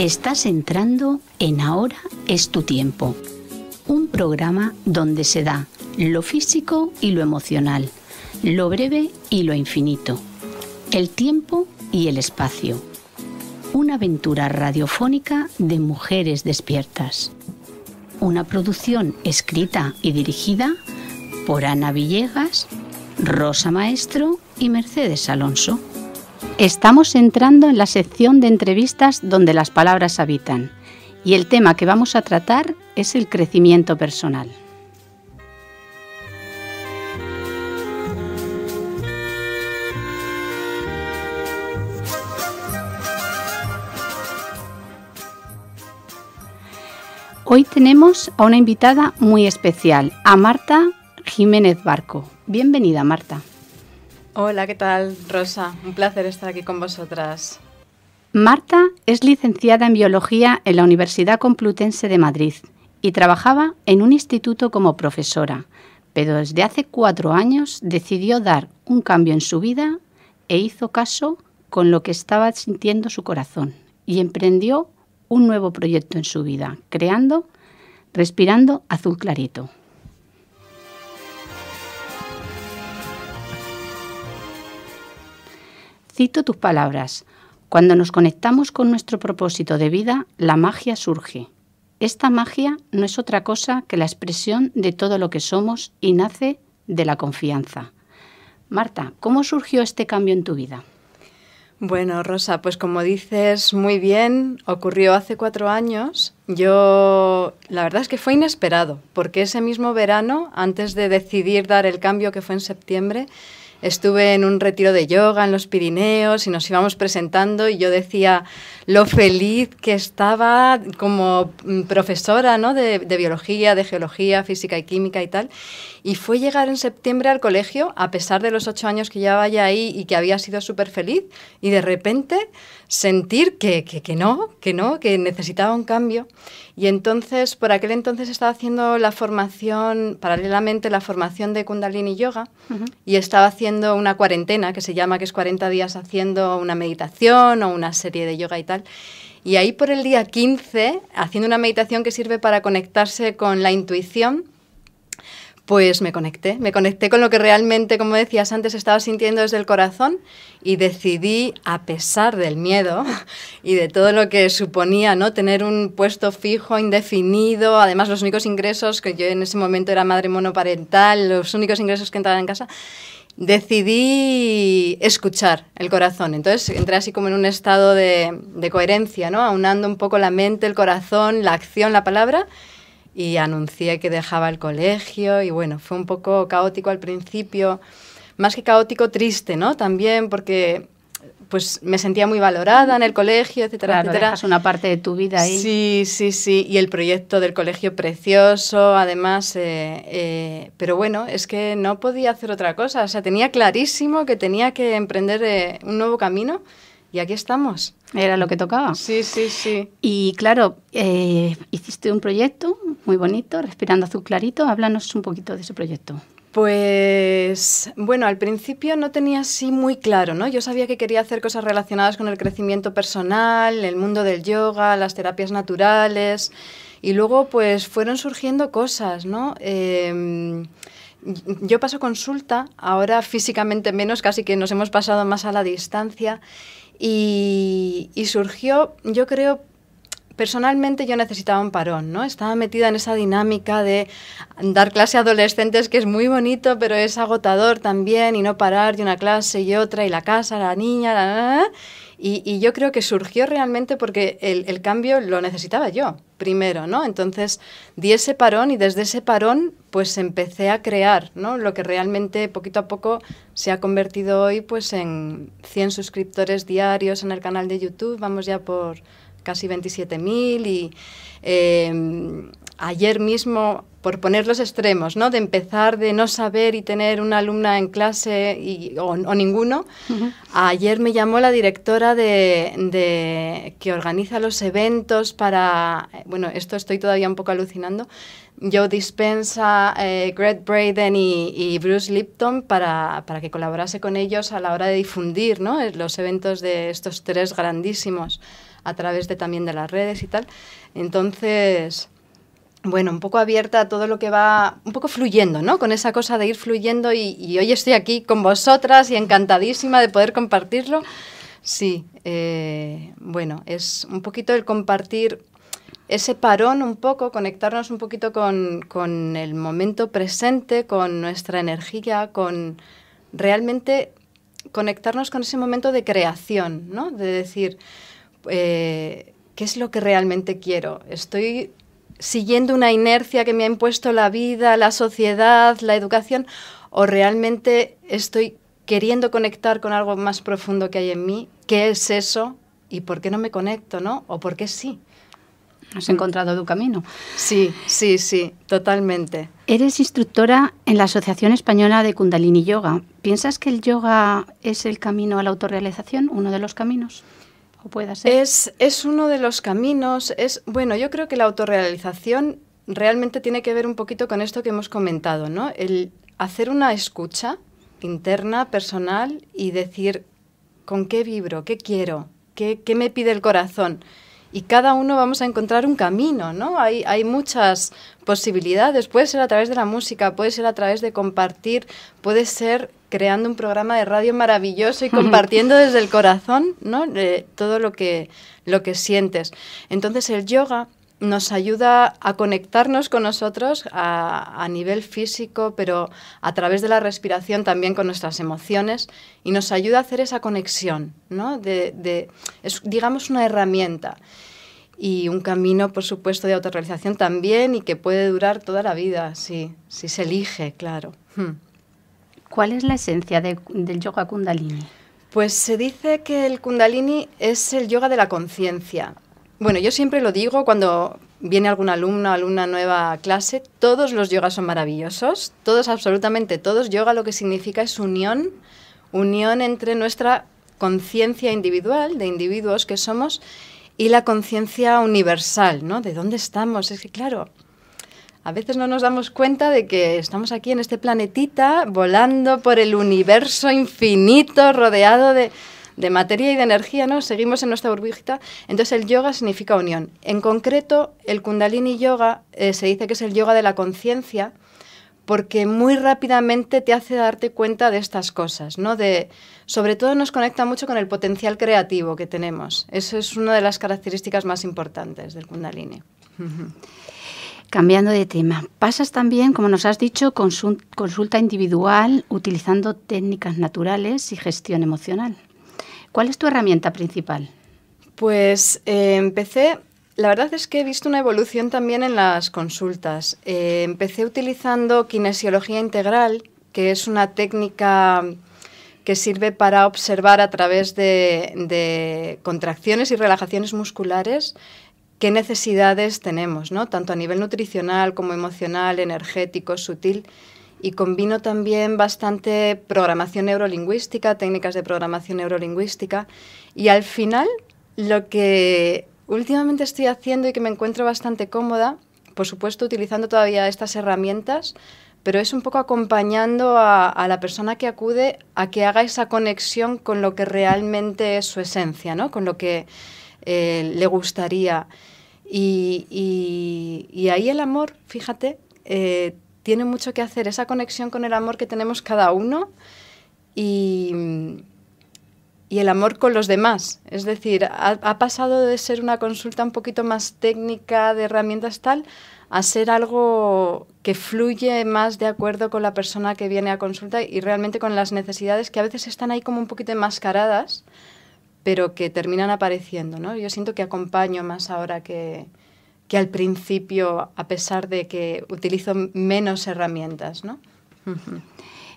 Estás entrando en Ahora es tu tiempo, un programa donde se da lo físico y lo emocional, lo breve y lo infinito, el tiempo y el espacio. Una aventura radiofónica de mujeres despiertas. Una producción escrita y dirigida por Ana Villegas, Rosa Maestro y Mercedes Alonso. Estamos entrando en la sección de entrevistas donde las palabras habitan y el tema que vamos a tratar es el crecimiento personal. Hoy tenemos a una invitada muy especial, a Marta Jiménez Barco. Bienvenida, Marta. Hola, ¿qué tal, Rosa? Un placer estar aquí con vosotras. Marta es licenciada en Biología en la Universidad Complutense de Madrid y trabajaba en un instituto como profesora, pero desde hace cuatro años decidió dar un cambio en su vida e hizo caso con lo que estaba sintiendo su corazón y emprendió un nuevo proyecto en su vida, creando Respirando Azul Clarito. Cito tus palabras. Cuando nos conectamos con nuestro propósito de vida, la magia surge. Esta magia no es otra cosa que la expresión de todo lo que somos y nace de la confianza. Marta, ¿cómo surgió este cambio en tu vida? Bueno, Rosa, pues como dices muy bien, ocurrió hace cuatro años. Yo, la verdad es que fue inesperado, porque ese mismo verano, antes de decidir dar el cambio que fue en septiembre, estuve en un retiro de yoga en los Pirineos y nos íbamos presentando y yo decía lo feliz que estaba como mm, profesora ¿no? de, de biología, de geología, física y química y tal y fue llegar en septiembre al colegio, a pesar de los ocho años que llevaba ya ahí y que había sido súper feliz, y de repente sentir que, que, no, que no, que necesitaba un cambio. Y entonces, por aquel entonces estaba haciendo la formación, paralelamente la formación de Kundalini Yoga, y estaba haciendo una cuarentena, que se llama que es 40 días haciendo una meditación o una serie de yoga y tal. Y ahí por el día 15, haciendo una meditación que sirve para conectarse con la intuición, pues me conecté, me conecté con lo que realmente, como decías antes, estaba sintiendo desde el corazón y decidí, a pesar del miedo y de todo lo que suponía no tener un puesto fijo, indefinido, además los únicos ingresos, que yo en ese momento era madre monoparental, los únicos ingresos que entraban en casa, decidí escuchar el corazón. Entonces entré así como en un estado de, coherencia, ¿no? aunando un poco la mente, el corazón, la acción, la palabra y anuncié que dejaba el colegio y bueno, fue un poco caótico al principio, más que caótico, triste, ¿no? También porque pues me sentía muy valorada en el colegio, etcétera, claro, etcétera. una parte de tu vida ahí. Sí, sí, sí. Y el proyecto del colegio precioso, además. Eh, eh, pero bueno, es que no podía hacer otra cosa. O sea, tenía clarísimo que tenía que emprender eh, un nuevo camino y aquí estamos. Era lo que tocaba. Sí, sí, sí. Y claro, eh, hiciste un proyecto muy bonito, Respirando Azul Clarito. Háblanos un poquito de ese proyecto. Pues bueno, al principio no tenía así muy claro, ¿no? Yo sabía que quería hacer cosas relacionadas con el crecimiento personal, el mundo del yoga, las terapias naturales y luego pues fueron surgiendo cosas, ¿no? Em, yo paso consulta, ahora físicamente menos, casi que nos hemos pasado más a la distancia y, surgió, yo creo, personalmente yo necesitaba un parón, ¿no? Estaba metida en esa dinámica de dar clase a adolescentes que es muy bonito, pero es agotador también y no parar de una clase y otra y la casa, la niña, la... Y, yo creo que surgió realmente porque el, cambio lo necesitaba yo primero, ¿no? Entonces di ese parón y desde ese parón pues empecé a crear, ¿no? Lo que realmente poquito a poco se ha convertido hoy pues en 100 suscriptores diarios en el canal de YouTube, vamos ya por casi 27.000 y em, ayer mismo por poner los extremos, ¿no? De empezar de no saber y tener una alumna en clase o, ninguno. Ayer me llamó la directora de, que organiza los eventos para, eh, bueno, esto estoy todavía un poco alucinando. Yo Dispensa, eh, Greg Braden y, Bruce Lipton para, que colaborase con ellos a la hora de difundir ¿no? Eh, los eventos de estos tres grandísimos a través de también de las redes y tal. Entonces, bueno, un poco abierta a todo lo que va, un poco fluyendo, ¿no? Con esa cosa de ir fluyendo y, hoy estoy aquí con vosotras y encantadísima de poder compartirlo. Sí, eh, bueno, es un poquito el compartir ese parón un poco, conectarnos un poquito con, el momento presente, con nuestra energía, con realmente conectarnos con ese momento de creación, ¿no? De decir, eh, ¿qué es lo que realmente quiero? Estoy siguiendo una inercia que me ha impuesto la vida, la sociedad, la educación, o realmente estoy queriendo conectar con algo más profundo que hay en mí, qué es eso y por qué no me conecto, ¿no? O por qué sí. Has encontrado tu camino. Sí, sí, sí, totalmente. Eres instructora en la Asociación Española de Kundalini Yoga. ¿Piensas que el yoga es el camino a la autorrealización, uno de los caminos? Es, es uno de los caminos, es, bueno, yo creo que la autorrealización realmente tiene que ver un poquito con esto que hemos comentado, ¿no? El hacer una escucha interna, personal y decir con qué vibro, qué quiero, qué, qué me pide el corazón y cada uno vamos a encontrar un camino, ¿no? Hay, hay muchas posibilidades, puede ser a través de la música, puede ser a través de compartir, puede ser creando un programa de radio maravilloso y compartiendo desde el corazón, ¿no? Eh, todo lo que, lo que sientes. Entonces el yoga nos ayuda a conectarnos con nosotros a, nivel físico, pero a través de la respiración también con nuestras emociones y nos ayuda a hacer esa conexión, De, es, digamos, una herramienta y un camino, por supuesto, de autorrealización también y que puede durar toda la vida, si se elige, claro. Hmm. ¿Cuál es la esencia del yoga kundalini? Pues se dice que el kundalini es el yoga de la conciencia, bueno, yo siempre lo digo cuando viene algún alumno, alumna nueva clase, todos los yogas son maravillosos, todos absolutamente, todos yoga lo que significa es unión, unión entre nuestra conciencia individual, de individuos que somos, y la conciencia universal, ¿no? ¿De dónde estamos? Es que claro, a veces no nos damos cuenta de que estamos aquí en este planetita volando por el universo infinito rodeado de de materia y de energía, ¿no? Seguimos en nuestra burbujita. Entonces el yoga significa unión. En concreto, el kundalini yoga eh, se dice que es el yoga de la conciencia porque muy rápidamente te hace darte cuenta de estas cosas, ¿no? De, sobre todo nos conecta mucho con el potencial creativo que tenemos. Eso es una de las características más importantes del kundalini. Cambiando de tema, pasas también, como nos has dicho, consulta individual utilizando técnicas naturales y gestión emocional. ¿Cuál es tu herramienta principal? Pues eh, empecé, la verdad es que he visto una evolución también en las consultas. Eh, empecé utilizando kinesiología integral, que es una técnica que sirve para observar a través de, de, contracciones y relajaciones musculares qué necesidades tenemos, ¿no? tanto a nivel nutricional como emocional, energético, sutil y combino también bastante programación neurolingüística, técnicas de programación neurolingüística y al final lo que últimamente estoy haciendo y que me encuentro bastante cómoda, por supuesto utilizando todavía estas herramientas, pero es un poco acompañando a, la persona que acude a que haga esa conexión con lo que realmente es su esencia, ¿no? con lo que eh, le gustaría. Y, ahí el amor, fíjate, eh, tiene mucho que hacer esa conexión con el amor que tenemos cada uno y, el amor con los demás. Es decir, ha, pasado de ser una consulta un poquito más técnica, de herramientas tal, a ser algo que fluye más de acuerdo con la persona que viene a consulta y realmente con las necesidades que a veces están ahí como un poquito enmascaradas, pero que terminan apareciendo. ¿no? Yo siento que acompaño más ahora que, que al principio, a pesar de que utilizo menos herramientas, ¿no?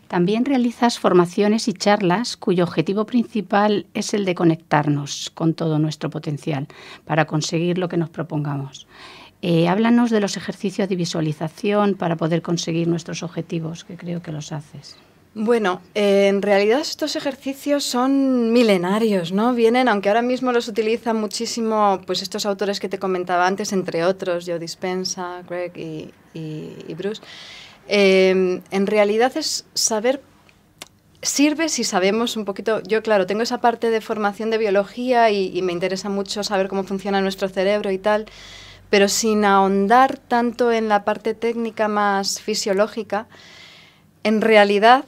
También realizas formaciones y charlas cuyo objetivo principal es el de conectarnos con todo nuestro potencial para conseguir lo que nos propongamos. Eh, háblanos de los ejercicios de visualización para poder conseguir nuestros objetivos, que creo que los haces. Bueno, eh, en realidad estos ejercicios son milenarios, ¿no? Vienen, aunque ahora mismo los utilizan muchísimo, pues estos autores que te comentaba antes, entre otros, Joe Dispensa, Greg y, Bruce. Eh, en realidad es saber sirve si sabemos un poquito, yo claro, tengo esa parte de formación de biología y, me interesa mucho saber cómo funciona nuestro cerebro y tal, pero sin ahondar tanto en la parte técnica más fisiológica, en realidad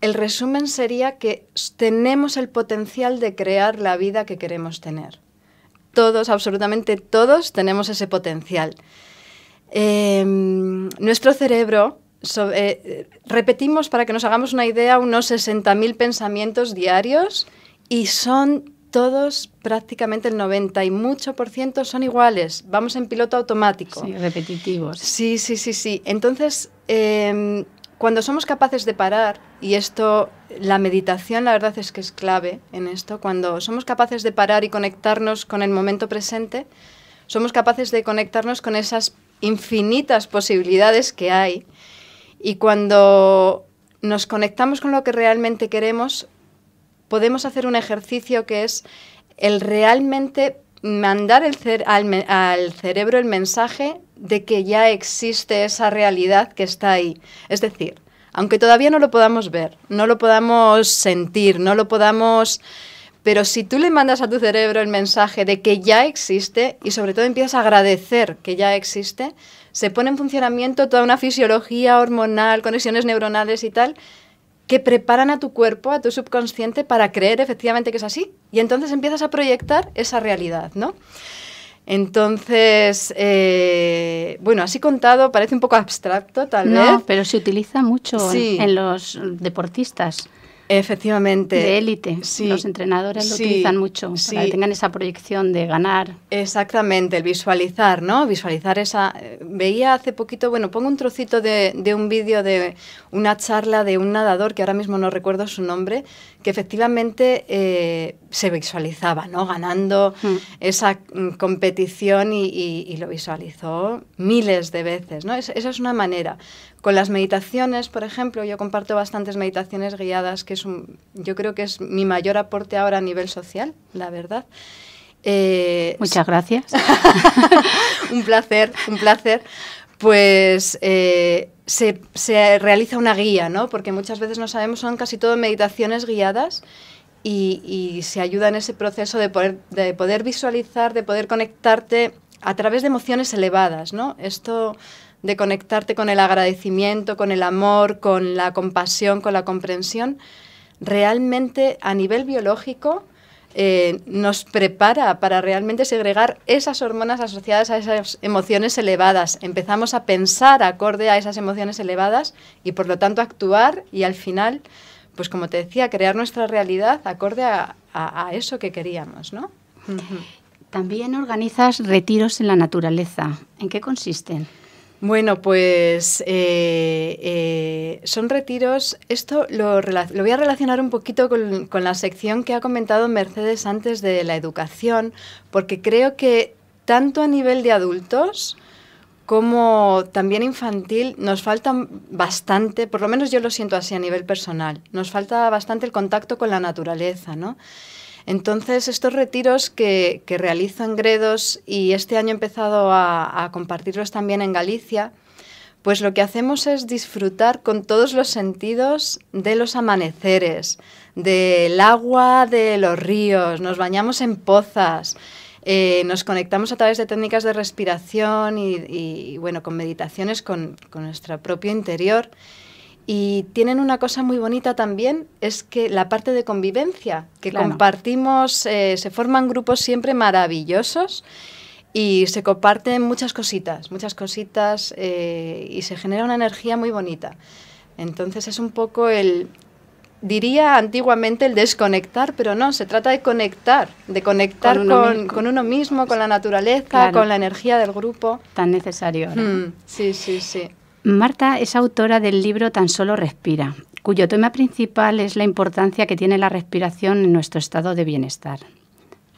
el resumen sería que tenemos el potencial de crear la vida que queremos tener. Todos, absolutamente todos, tenemos ese potencial. Em, nuestro cerebro, eh, eh, repetimos para que nos hagamos una idea, unos 60.000 pensamientos diarios y son todos, prácticamente el 90 y mucho por ciento, son iguales. Vamos en piloto automático. Sí, repetitivos. Sí, sí, sí, sí. Entonces, em, cuando somos capaces de parar, y esto, la meditación la verdad es que es clave en esto, cuando somos capaces de parar y conectarnos con el momento presente, somos capaces de conectarnos con esas infinitas posibilidades que hay. Y cuando nos conectamos con lo que realmente queremos, podemos hacer un ejercicio que es el realmente mandar el al, al, cerebro el mensaje de que ya existe esa realidad que está ahí. Es decir, aunque todavía no lo podamos ver, no lo podamos sentir, no lo podamos... Pero si tú le mandas a tu cerebro el mensaje de que ya existe y sobre todo empiezas a agradecer que ya existe, se pone en funcionamiento toda una fisiología hormonal, conexiones neuronales y tal, que preparan a tu cuerpo, a tu subconsciente, para creer efectivamente que es así. Y entonces empiezas a proyectar esa realidad, ¿no? Entonces, eh, bueno, así contado parece un poco abstracto, tal no, pero se utiliza mucho en, en los deportistas. Efectivamente. De élite. Los entrenadores lo utilizan mucho para que tengan esa proyección de ganar. Exactamente, el visualizar, ¿no? Visualizar esa. Veía hace poquito, bueno, pongo un trocito de, un vídeo de una charla de un nadador, que ahora mismo no recuerdo su nombre, que efectivamente eh, se visualizaba, ¿no? Ganando mm. esa mm, competición y, lo visualizó miles de veces, ¿no? esa es una manera. Con las meditaciones, por ejemplo, yo comparto bastantes meditaciones guiadas, que es yo creo que es mi mayor aporte ahora a nivel social, la verdad. Eh, muchas gracias. un placer, un placer. Pues eh, se, realiza una guía, ¿no? Porque muchas veces no sabemos, son casi todo meditaciones guiadas y, se ayuda en ese proceso de poder, de poder visualizar, de poder conectarte a través de emociones elevadas, ¿no? Esto de conectarte con el agradecimiento, con el amor, con la compasión, con la comprensión, realmente a nivel biológico eh, nos prepara para realmente segregar esas hormonas asociadas a esas emociones elevadas. Empezamos a pensar acorde a esas emociones elevadas y por lo tanto actuar y al final, pues como te decía, crear nuestra realidad acorde a, eso que queríamos, ¿no? También organizas retiros en la naturaleza. ¿En qué consisten? Bueno, pues eh, eh, son retiros. Esto lo, voy a relacionar un poquito con, con, la sección que ha comentado Mercedes antes de la educación, porque creo que tanto a nivel de adultos como también infantil nos falta bastante, por lo menos yo lo siento así a nivel personal, nos falta bastante el contacto con la naturaleza, ¿no? Entonces, estos retiros que, realizo en Gredos y este año he empezado a, compartirlos también en Galicia, pues lo que hacemos es disfrutar con todos los sentidos de los amaneceres, del agua de los ríos, nos bañamos en pozas, eh, nos conectamos a través de técnicas de respiración y, bueno, con meditaciones con nuestro propio interior y tienen una cosa muy bonita también, es que la parte de convivencia, que compartimos, eh, se forman grupos siempre maravillosos y se comparten muchas cositas, muchas cositas eh, y se genera una energía muy bonita. Entonces es un poco el, diría antiguamente el desconectar, pero no, se trata de conectar, de conectar con uno, mismo, con la naturaleza, con la energía del grupo. Tan necesario. ¿no? Mm, sí, sí, sí. Marta es autora del libro Tan solo respira, cuyo tema principal es la importancia que tiene la respiración en nuestro estado de bienestar.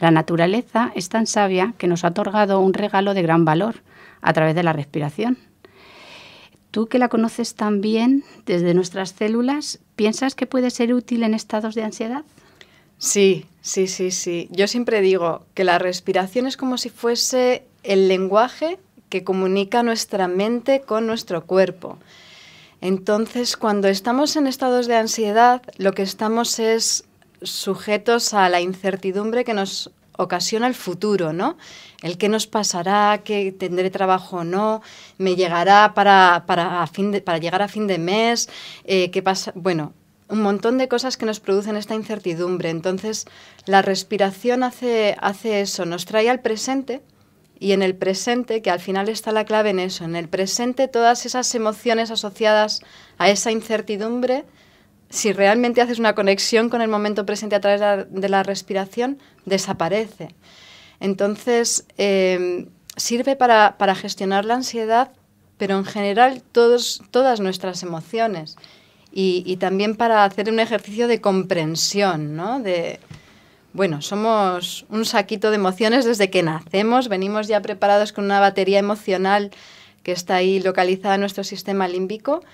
La naturaleza es tan sabia que nos ha otorgado un regalo de gran valor a través de la respiración. Tú que la conoces tan bien desde nuestras células, ¿piensas que puede ser útil en estados de ansiedad? Sí, sí, sí, sí. Yo siempre digo que la respiración es como si fuese el lenguaje que comunica nuestra mente con nuestro cuerpo. Entonces, cuando estamos en estados de ansiedad, lo que estamos es sujetos a la incertidumbre que nos ocasiona el futuro, ¿no? El qué nos pasará, que tendré trabajo o no, me llegará para, llegar a fin de mes, eh, qué pasa, bueno, un montón de cosas que nos producen esta incertidumbre. Entonces, la respiración hace, hace eso, nos trae al presente y en el presente, que al final está la clave en eso, en el presente todas esas emociones asociadas a esa incertidumbre, si realmente haces una conexión con el momento presente a través de la, respiración, desaparece. Entonces, em, sirve para, gestionar la ansiedad, pero en general todas nuestras emociones. Y, y, también para hacer un ejercicio de comprensión, ¿no? De, bueno, somos un saquito de emociones desde que nacemos, venimos ya preparados con una batería emocional que está ahí localizada en nuestro sistema límbico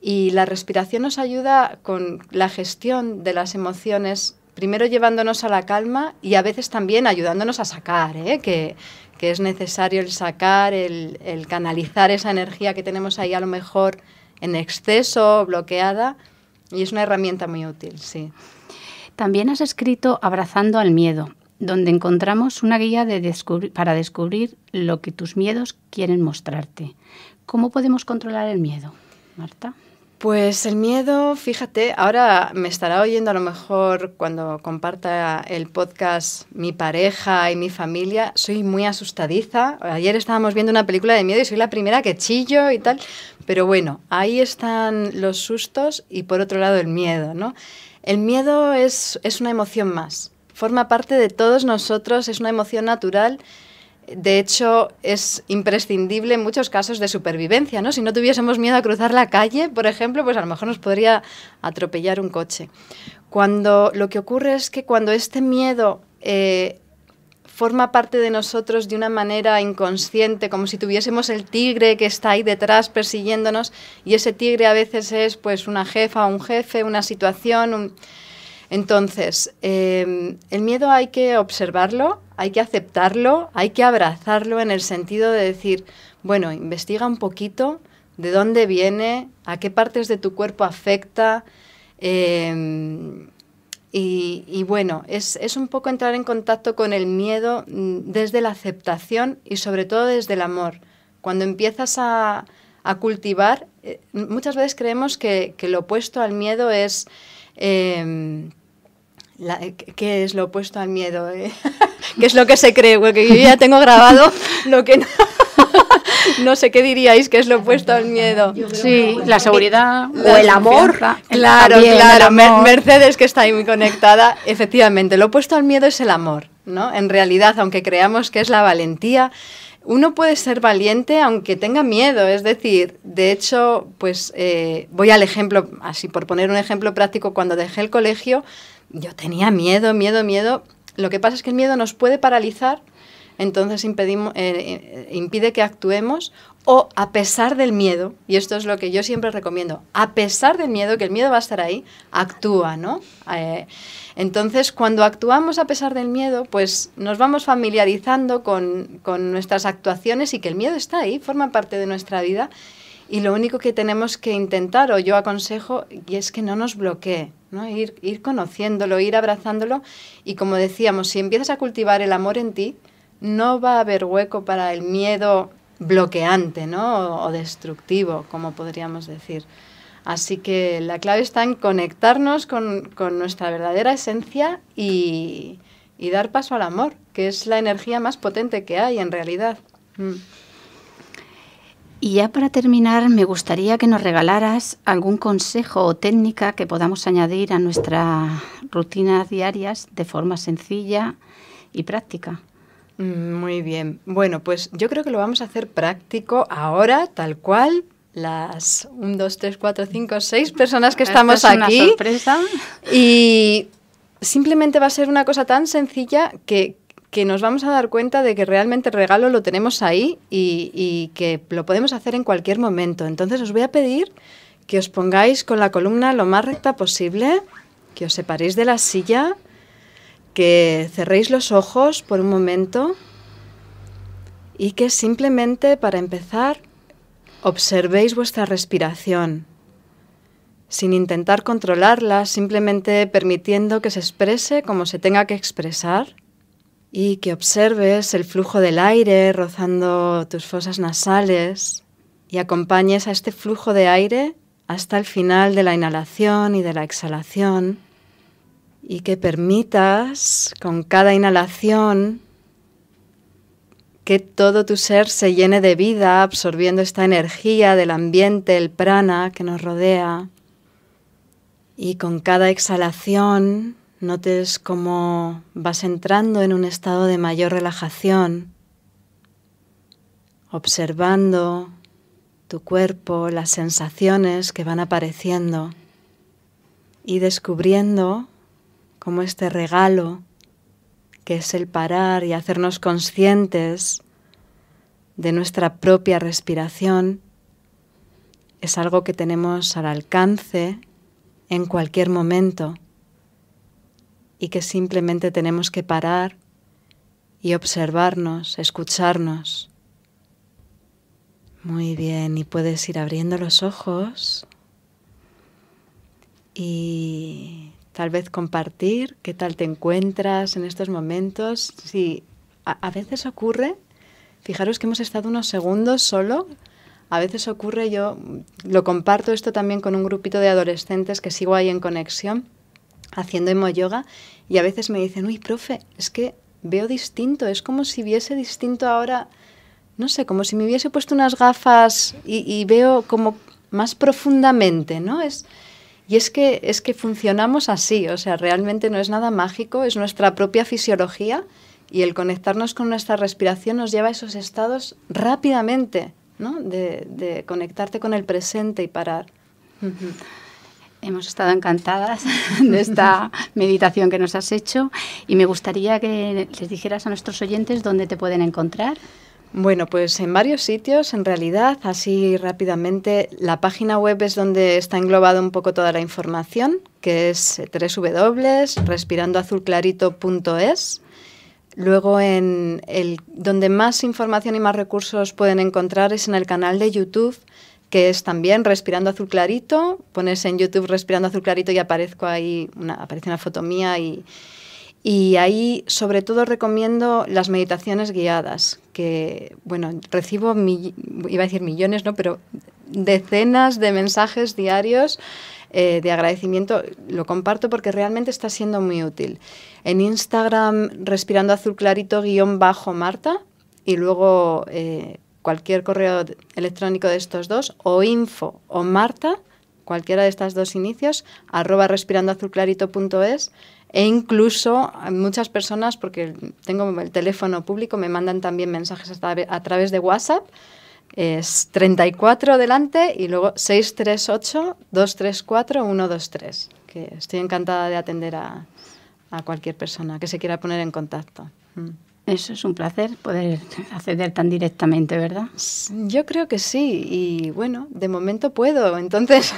y la respiración nos ayuda con la gestión de las emociones, primero llevándonos a la calma y a veces también ayudándonos a sacar, ¿eh? que, es necesario el sacar, el, el canalizar esa energía que tenemos ahí a lo mejor en exceso, bloqueada, y es una herramienta muy útil, sí. También has escrito Abrazando al Miedo, donde encontramos una guía de para descubrir lo que tus miedos quieren mostrarte. ¿Cómo podemos controlar el miedo, Marta? Pues el miedo, fíjate, ahora me estará oyendo a lo mejor cuando comparta el podcast mi pareja y mi familia. Soy muy asustadiza. Ayer estábamos viendo una película de miedo y soy la primera que chillo y tal. Pero bueno, ahí están los sustos y por otro lado el miedo, ¿no? El miedo es, una emoción más, forma parte de todos nosotros, es una emoción natural. De hecho, es imprescindible en muchos casos de supervivencia, ¿no? Si no tuviésemos miedo a cruzar la calle, por ejemplo, pues a lo mejor nos podría atropellar un coche. Cuando lo que ocurre es que cuando este miedo eh, forma parte de nosotros de una manera inconsciente, como si tuviésemos el tigre que está ahí detrás persiguiéndonos y ese tigre a veces es pues una jefa, un jefe, una situación. Entonces, em, el miedo hay que observarlo, hay que aceptarlo, hay que abrazarlo en el sentido de decir, bueno, investiga un poquito de dónde viene, a qué partes de tu cuerpo afecta. Em, y, bueno, es, es, un poco entrar en contacto con el miedo mm, desde la aceptación y sobre todo desde el amor. Cuando empiezas a, cultivar, eh, muchas veces creemos que, lo opuesto al miedo es... Em, eh, ¿Qué es lo opuesto al miedo? Eh, ¿Qué es lo que se cree? Porque yo ya tengo grabado lo que no no sé qué diríais que es lo opuesto al miedo. Sí, la seguridad o el amor. Claro, claro. Mercedes que está ahí muy conectada. Efectivamente, lo opuesto al miedo es el amor, ¿no? En realidad, aunque creamos que es la valentía, uno puede ser valiente aunque tenga miedo, es decir, de hecho, pues eh, voy al ejemplo, así por poner un ejemplo práctico, cuando dejé el colegio, yo tenía miedo, miedo, miedo. Lo que pasa es que el miedo nos puede paralizar entonces eh, eh, impide que actuemos o a pesar del miedo, y esto es lo que yo siempre recomiendo, a pesar del miedo, que el miedo va a estar ahí, actúa, ¿no? Eh, entonces, cuando actuamos a pesar del miedo, pues nos vamos familiarizando con, nuestras actuaciones y que el miedo está ahí, forma parte de nuestra vida, y lo único que tenemos que intentar, o yo aconsejo, y es que no nos bloquee, ¿no? Ir, ir conociéndolo, ir abrazándolo, y como decíamos, si empiezas a cultivar el amor en ti, no va a haber hueco para el miedo bloqueante o, destructivo, como podríamos decir. Así que la clave está en conectarnos con, nuestra verdadera esencia y, dar paso al amor, que es la energía más potente que hay en realidad. Mm. Y ya para terminar, me gustaría que nos regalaras algún consejo o técnica que podamos añadir a nuestras rutinas diarias de forma sencilla y práctica. Mm, muy bien. Bueno, pues yo creo que lo vamos a hacer práctico ahora, tal cual. Las 1, 2, 3, 4, 5, 6 personas que estamos aquí. sorpresa. Y simplemente va a ser una cosa tan sencilla que, nos vamos a dar cuenta de que realmente el regalo lo tenemos ahí y, y que lo podemos hacer en cualquier momento. Entonces os voy a pedir que os pongáis con la columna lo más recta posible, que os separéis de la silla que cerréis los ojos por un momento y que simplemente para empezar observéis vuestra respiración, sin intentar controlarla, simplemente permitiendo que se exprese como se tenga que expresar y que observes el flujo del aire rozando tus fosas nasales y acompañes a este flujo de aire hasta el final de la inhalación y de la exhalación y que permitas con cada inhalación que todo tu ser se llene de vida absorbiendo esta energía del ambiente, el prana que nos rodea. Y con cada exhalación notes cómo vas entrando en un estado de mayor relajación, observando tu cuerpo, las sensaciones que van apareciendo y descubriendo como este regalo que es el parar y hacernos conscientes de nuestra propia respiración, es algo que tenemos al alcance en cualquier momento y que simplemente tenemos que parar y observarnos, escucharnos. Muy bien, y puedes ir abriendo los ojos y tal vez compartir qué tal te encuentras en estos momentos. Si a, veces ocurre, fijaros que hemos estado unos segundos solo, a veces ocurre, yo lo comparto esto también con un grupito de adolescentes que sigo ahí en conexión, haciendo emo yoga, y a veces me dicen, uy, profe, es que veo distinto, es como si viese distinto ahora, no sé, como si me hubiese puesto unas gafas y, y veo como más profundamente, ¿no? Es, y es que, es que funcionamos así, o sea, realmente no es nada mágico, es nuestra propia fisiología y el conectarnos con nuestra respiración nos lleva a esos estados rápidamente, ¿no? De, de conectarte con el presente y parar. Hemos estado encantadas de esta meditación que nos has hecho y me gustaría que les dijeras a nuestros oyentes dónde te pueden encontrar. Bueno, pues en varios sitios, en realidad, así rápidamente, la página web es donde está englobada un poco toda la información, que es eh, www.respirandoazulclarito.es. Luego, en el, donde más información y más recursos pueden encontrar es en el canal de YouTube, que es también Respirando Azul Clarito. Pones en YouTube Respirando Azul Clarito y aparezco ahí una, aparece una foto mía y, y ahí, sobre todo, recomiendo las meditaciones guiadas, que, bueno, recibo, iba a decir millones, ¿no? Pero decenas de mensajes diarios eh, de agradecimiento. Lo comparto porque realmente está siendo muy útil. En Instagram, respirando azul clarito, guión bajo Marta, y luego eh, cualquier correo electrónico de estos dos, o info o Marta, cualquiera de estos dos inicios, arroba respirandoazulclarito.es e incluso muchas personas, porque tengo el teléfono público, me mandan también mensajes a través de WhatsApp. Es 34 delante y luego 638-234-123. Que estoy encantada de atender a, cualquier persona que se quiera poner en contacto. Mm. Eso es un placer poder acceder tan directamente, ¿verdad? Yo creo que sí y bueno, de momento puedo, entonces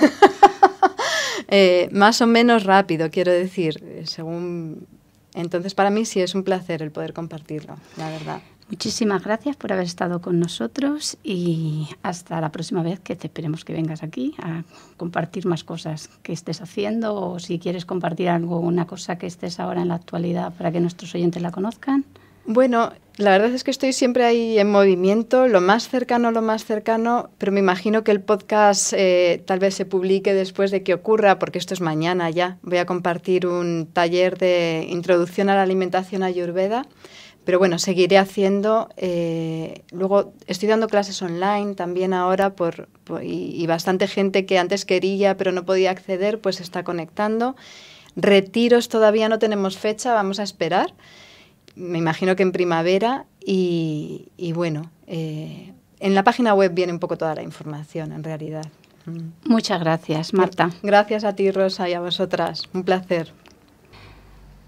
eh, más o menos rápido, quiero decir según... Entonces, para mí sí es un placer el poder compartirlo, la verdad. Muchísimas gracias por haber estado con nosotros y hasta la próxima vez que te esperemos que vengas aquí a compartir más cosas que estés haciendo o si quieres compartir algo, una cosa que estés ahora en la actualidad para que nuestros oyentes la conozcan. Bueno, la verdad es que estoy siempre ahí en movimiento, lo más cercano, lo más cercano, pero me imagino que el podcast eh, tal vez se publique después de que ocurra, porque esto es mañana ya. Voy a compartir un taller de introducción a la alimentación ayurveda, pero bueno, seguiré haciendo. Eh, luego estoy dando clases online también ahora por, y, y bastante gente que antes quería pero no podía acceder, pues está conectando. Retiros todavía no tenemos fecha, vamos a esperar me imagino que en primavera y, bueno, eh, en la página web viene un poco toda la información en realidad. Mm. Muchas gracias, Marta. Gracias a ti, Rosa, y a vosotras. Un placer.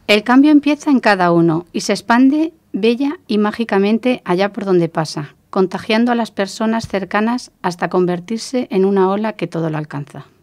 El cambio empieza en cada uno y se expande bella y mágicamente allá por donde pasa, contagiando a las personas cercanas hasta convertirse en una ola que todo lo alcanza.